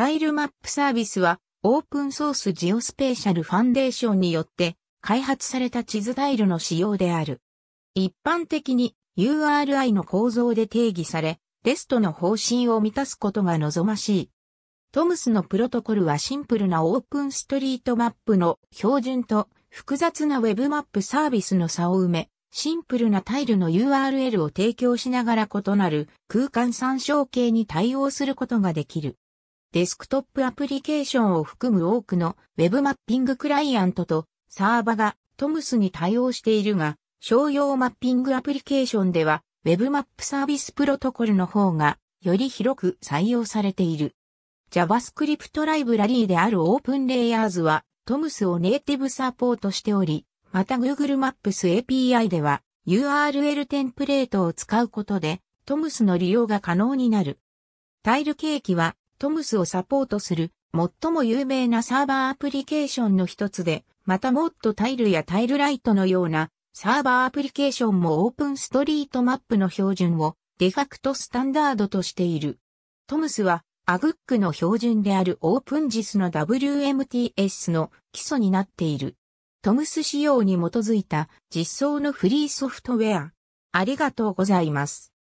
タイルマップサービスは、オープンソースジオスペーシャルファンデーションによって開発された地図タイルの仕様である。一般的に URI の構造で定義され、レストの方針を満たすことが望ましい。トムスのプロトコルはシンプルなオープンストリートマップの標準と複雑なウェブマップサービスの差を埋め、シンプルなタイルの URL を提供しながら異なる空間参照系に対応することができる。デスクトップアプリケーションを含む多くの Web マッピングクライアントとサーバが TOMS に対応しているが、商用マッピングアプリケーションでは Web マップサービスプロトコルの方がより広く採用されている。JavaScript ライブラリーである OpenLayers は TOMS をネイティブサポートしており、また Google Maps API では URL テンプレートを使うことで TOMS の利用が可能になる。タイルケーキはトムスをサポートする最も有名なサーバーアプリケーションの一つで、またもっとタイルやタイルライトのようなサーバーアプリケーションもオープンストリートマップの標準をデファクトスタンダードとしている。トムスはアグックの標準であるオープンジスの WMTS の基礎になっている。トムス仕様に基づいた実装のフリーソフトウェア。ありがとうございます。